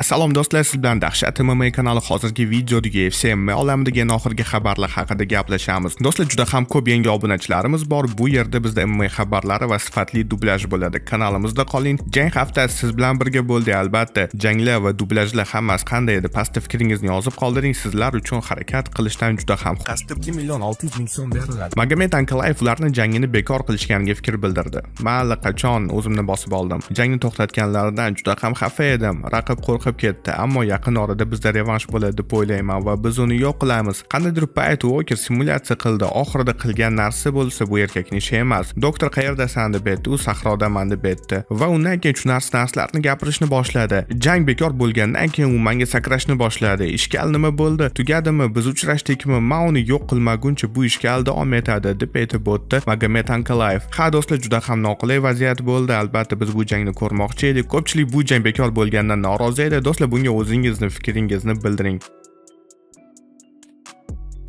Assalom do'stlar, siz bilan Dahshat MMA kanali hozirgi videodagi UFC MMA olamidagi oxirgi xabarlar haqida gaplashamiz. Do'stlar, juda ham ko'p yangi obunachilarimiz bor. Bu yerda bizda MMA xabarlari va sifatli dublyaj bo'ladi. Kanalimizda qoling. Jang haftasi siz bilan birga bo'ldi, albatta. Janglar va dublyajlar hammasi qanday edi? Pastda fikringizni yozib qoldiring. Sizlar uchun harakat qilishdan juda ham qasdib 2 million 600 ming so'm beriladi. Magomed Ankalayev ularni jangini bekor qilishganiga fikr bildirdi. Men allaqachon o'zimni bosib oldim. Jangni to'xtatganlaridan juda ham xafa edim. Raqib qo'rqib chiqib ketdi ammo yaqin orada bizda revansh bo'ladi deb o'ylayman va biz uni yo'q qilamiz qandaydir payt Walker simulyatsiya qildi oxirida qilgan narsa bo'lsa bu erkakni ishi emas doktor qayerdasan deb aytdi u sahrodaman deb aytdi va undan keyin tushunarsiz narsalarni gapirishni boshladi jang bekor bo'lgandan keyin u menga sakrashni boshladi ishkal nima bo'ldi tugadimi biz uchrashdikmi man uni yo'q qilmaguncha bu ishkal davom etadi deb aytib o'tdi magomed ankalayev ha do'stlar juda ham noqulay vaziyat bo'ldi albatta biz bu jangni ko'rmoqchi edik ko'pchilik bu jang bekor bo'lgandan norozi edi do'stlar bunga o'zingizni fikringizni bildiring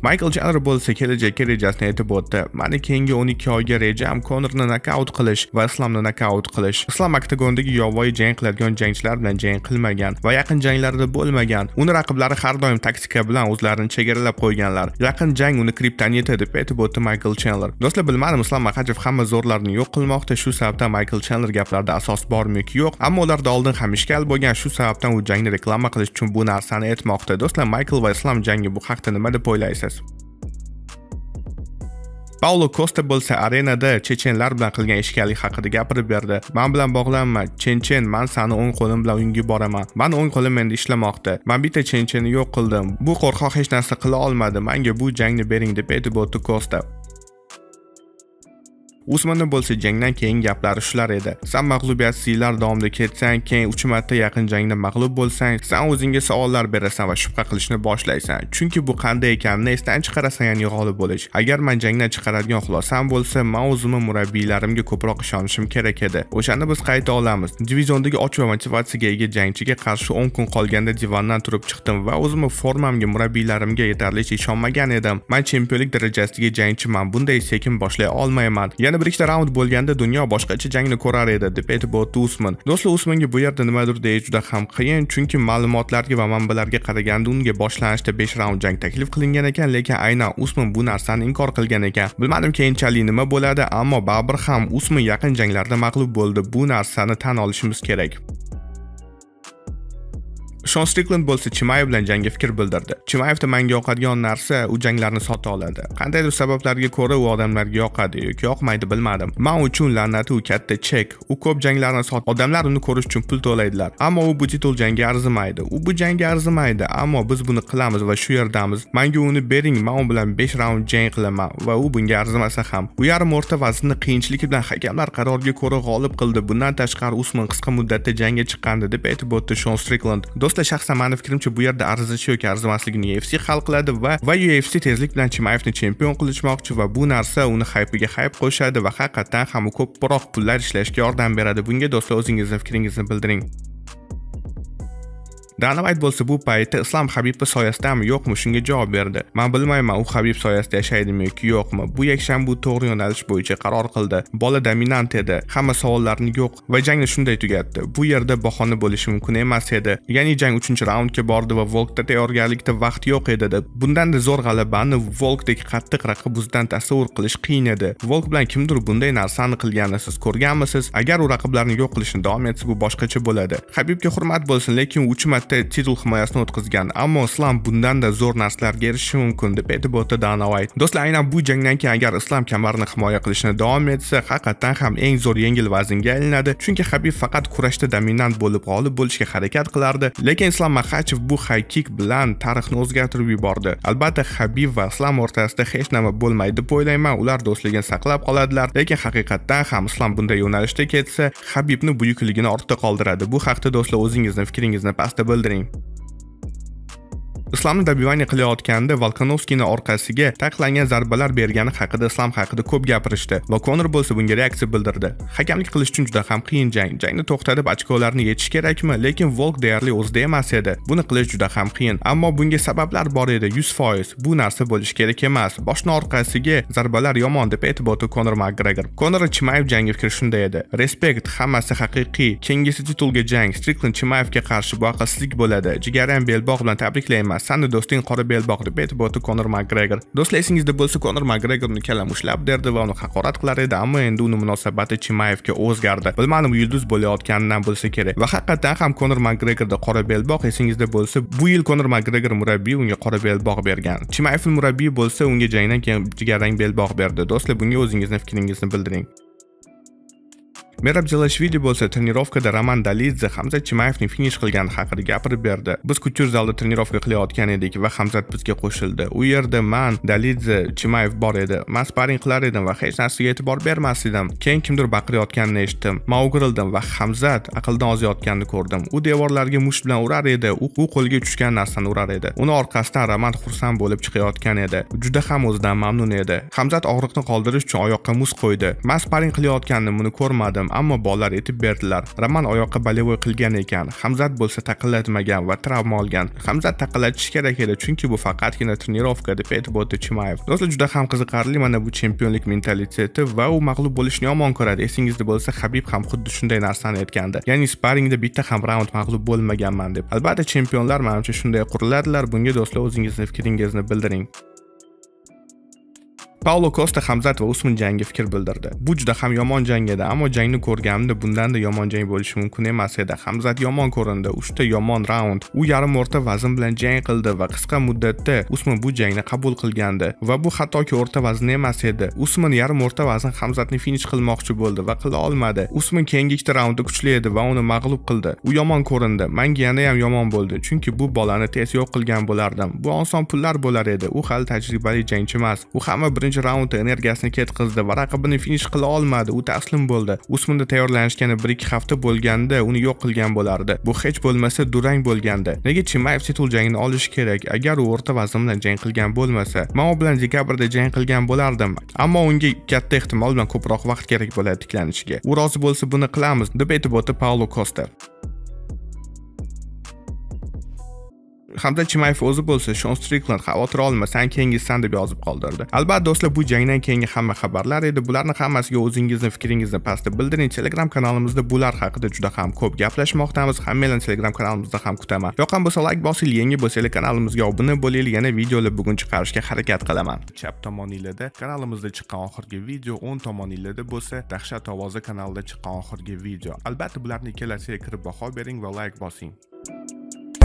Michael Chandler bo'lsa kelajakka rejasini aytib o'tdi. Mani keyingi 12 oyga rejam Conorni nokaut qilish va Islamni nokaut qilish. Islam oktagondagi yovvoyi jang qiladigan jangchilar bilan jang qilmagan va yaqin janglarda bo'lmagan. Uni raqiblari har doim taktika bilan o'zlarini chegaralab qo'yganlar. Yaqin jang uni kriptonita deb aytib o'tdi Michael Chandler. Do'stlar bilmadim Islam Maxachev hamma zo'rlarni yo'q qilmoqda. Shu sababdan Michael Chandler gaplarida asos bormi-yoki yo'q, ammo ularda oldin ham ishkal bo'lgan. Shu sababdan u jangni reklama qilish uchun bu narsani aytmoqda. Do'stlar Michael va Islam jangi bu haqda nima deb o'ylaysiz? ko'ramiz paulo kosta bo'lsa arenada chechenlar bilan qilgan ishkalik haqida gapirib berdi man bilan bog'lanma chenchen man sani o'ng qo'lim bilan uyingga yuboraman man o'ng qo'lim endi ishlamoqda man bitta chenchenni yo'q qildim bu qo'rqoq hech narsa qila olmadi manga bu jangni bering deb aytib o'tdi kosta usmani bo'lsa jangdan keyin gaplari shular edi san mag'lubiyatsiz yillar davomida ketsang keyin uch marta yaqin jangda mag'lub bo'lsang san o'zingga savollar berasan va shubha qilishni boshlaysan chunki bu qanday ekanini esdan chiqarasan ya'ni g'olib bo'lish agar man jangdan chiqaradigan xulosam bo'lsa man o'zimni murabbiylarimga ko'proq ishonishim kerak edi o'shani biz qayta olamiz diviziondagi och va motivatsiyaga ega jangchiga qarshi o'n kun qolganda divandan turib chiqdim va o'zimni formamga murabbiylarimga yetarlicha ishonmagan edim man chempionlik darajasidagi jangchiman bunday sekin boshlay olmayman yana bir ikkita raund bo'lganda dunyo boshqacha jangni ko'rar edi deb aytib o'tdi usman do'stlar usmanga bu yerda nimadir deyish juda ham qiyin chunki ma'lumotlarga va manbalarga qaraganda unga boshlanishda 5 raund jang taklif qilingan ekan lekin aynan usman bu narsani inkor qilgan ekan bilmadim keyinchalik nima bo'ladi ammo baribir ham usman yaqin janglarda mag'lub bo'ldi bu narsani tan olishimiz kerak shon striklend bo'lsa chimayev bilan jangga fikr bildirdi chimayevda menga yoqadigan narsa u janglarni sota oladi qandaydir sabablarga ko'ra u odamlarga yoqadi yoki yoqmaydi bilmadim man uchun la'nati u katta chek u ko'p janglarni sot odamlar uni ko'rish uchun pul to'laydilar ammo u bu titul jangga arzimaydi u bu jangga arzimaydi ammo biz buni qilamiz va shu yerdamiz manga uni bering man u bilan 5 raund jang qilaman va u bunga arzimasa ham u yarim o'rta vaznni qiyinchilik bilan hakamlar qaroriga ko'ra g'olib qildi bundan tashqari usman qisqa muddatda jangga chiqqandi deb aytib o'tdi shon striklend do'stlar shaxsan mani fikrimcha bu yerda arzishi yoki arzimasligini UFC hal qiladi va va UFC tezlik bilan Chimayevni chempion qilishmoqchi va bu narsa uni haypiga hayp qo'shadi va haqiqatan ham ko'proq pullar ishlashga yordam beradi bunga do'stlar o'zingizni fikringizni bildiring Ranobayt bo'lsa bu paytda Islom Habibni soyasidami yo'qmi shunga javob berdi. Men bilmayman u Habib soyasida yashaydimi yoki yo'qmi. Bu yakshanba bu to'g'ri yo'nalish bo'yicha qaror qildi. Bola dominant edi. Hamma savollarni yo'q va jangni shunday tugatdi. Bu yerda bahona bo'lishi mumkin emas edi. Ya'ni jang 3-raundga bordi va Volkda tayyorgarlikda vaqt yo'q edi deb. Bundan da zo'r g'alabani Volkdagi qattiq raqib ustidan tasavvur qilish qiyin edi. Volk bilan kimdir bunday narsani qilganini siz ko'rganmisiz? Agar u raqiblarni yo'q qilishni davom etsa bu boshqacha bo'ladi. Habibga hurmat bo'lsin, lekin 3 marta marta titul himoyasini o'tkazgan ammo islam bundanda zo'r narsalarga erishishi mumkin deb aytib o'tdi dana vayt do'stlar aynan bu jangdan keyin agar islam kamarni himoya qilishni davom etsa haqiqatan ham eng zo'r yengil vaznga aylanadi chunki habib faqat kurashda dominant bo'lib g'olib bo'lishga harakat qilardi lekin islom maxachev bu haykik bilan tarixni o'zgartirib yubordi albatta habib va islom o'rtasida hech nima bo'lmaydi deb o'ylayman ular do'stligini saqlab qoladilar lekin haqiqatdan ham islom bunday yo'nalishda ketsa habibni buyukligini ortda qoldiradi bu haqda do'stlar o'zingizni fikringizni pastda bildirib Children. islomni добивание qilayotganda volkanovskiyni orqasiga taqlangan zarbalar bergani haqida islom haqida ko'p gapirishdi va konor bo'lsa bunga reaksiya bildirdi hakamlik qilish uchun juda ham qiyin jang jangni to'xtatib ochkolarni yetish kerakmi lekin volk deyarli o'zida emas edi buni qilish juda ham qiyin ammo bunga sabablar bor edi 100% bu narsa bo'lishi kerak emas boshni orqasiga zarbalar yomon deb aytib o'tdi konor makgregor konor chimayev jangi fikri shunday edi respekt hammasi haqiqiy keyingisi titulga jang striklin chimayevga qarshi bu aqlsizlik bo'ladi jigarrang belbog' bilan tabriklayman hassani do'sting qora belbog' deb aytib o'tdi konor makgregor do'stlar esingizda bo'lsa konor makgregorni ushlab derdi va uni haqorat qilar edi ammo endi uni munosabati chimayevga o'zgardi bilmadim yulduz bo'layotganidan bo'lsa kerak va haqiqatdan ham konor makgregorda qora belbog' esingizda bo'lsa bu yil konor makgregor murabbiy unga qora belbog' bergan chimayevni murabbiyi bo'lsa unga jangdan keyin jigarrang belbog' berdi do'stlar bunga o'zingizni fikringizni bildiring merab zelashvili bo'lsa trenirovkada roman dalidze hamzat chimayevning finish qilgani haqida gapirib berdi biz kuchur zalda trenirovka qilayotgan edik va hamzat bizga qo'shildi u yerda man dalidze chimayev bor edi man sparing qilar edim va hech narsaga e'tibor bermas edim keyin kimdir baqirayotganini eshitdim man o'girildim va hamzat aqldan ozayotganini ko'rdim u devorlarga mush bilan urar edi u qo'lga tushgan narsani urar edi uni orqasidan roman xursand bo'lib chiqayotgan edi juda ham o'zidan mamnun edi hamzat og'riqni qoldirish uchun oyoqqa muz qo'ydi man sparing qilayotganimni buni ko'rmadim ammo bolalar etib berdilar roman oyoqqa bolевой qilgan ekan hamzat bo'lsa taqillatmagan va travma olgan hamzat taqillatish kerak edi chunki bu faqatgina trenirovka deb aytib o'tdi chimayev do'stlar juda ham qiziqarli mana bu chempionlik mentaliteti va u mag'lub bo'lishni yomon ko'radi esingizda bo'lsa habib ham xuddi shunday narsani aytgandi ya'ni sparingda bitta ham raund mag'lub bo'lmaganman deb albatta chempionlar manimcha shunday quriladilar bunga do'stlar o'zingizni fikringizni bildiring paulo kosta hamzat va usman jangi fikr bildirdi bu juda ham yomon jang edi ammo jangni ko'rganimda bundanda yomon jang bo'lishi mumkin emas edi hamzat yomon ko'rindi 3 ta yomon raund u yarim o'rta vazn bilan jang qildi va qisqa muddatda usman bu jangni qabul qilgandi va bu hattoki o'rta vazn emas edi usman yarim o'rta vazn hamzatni finish qilmoqchi bo'ldi va qila olmadi usman keyingi ikkita raundda kuchli edi va uni mag'lub qildi u yomon ko'rindi manga yana ham yomon bo'ldi chunki bu bolani tez yo'q qilgan bo'lardim bu oson pullar bo'lar edi u hali tajribali jangchi emas u hamma birinchi birinchi raundda energiyasini ketkazdi va raqibini finish qila olmadi u taslim bo'ldi usmunda tayyorlanishgani 1-2 hafta bo'lganda uni yo'q qilgan bo'lardi bu hech bo'lmasa durang bo'lgandi nega chimayev titul jangini olishi kerak agar u o'rta vazn bilan jang qilgan bo'lmasa man u bilan dekabrda jang qilgan bo'lardim ammo unga katta ehtimol bilan ko'proq vaqt kerak bo'ladi tiklanishiga u rozi bo'lsa buni qilamiz deb aytib o'tdi paulo kosta hamda chimayev o'zi bo'lsa shon strikland xavotir olma san kengizsan deb yozib qoldirdi albatta do'stlar bu jangdan keyingi hamma xabarlar edi bularni hammasiga o'zingizni fikringizni pastda bildiring telegram kanalimizda bular haqida juda ham ko'p gaplashmoqdamiz hammanglarni telegram kanalimizda ham kutaman yoqqan bo'lsa layk bosing yangi bo'lsanglar kanalimizga obuna bo'ling yana videolar bugun chiqarishga harakat qilaman chap tomoninglarda kanalimizda chiqqan oxirgi video o'ng tomoninglarda bo'lsa dahshat ovozi kanalida chiqqan oxirgi video albatta bularni ikkalasiga kirib baho bering va layk bosing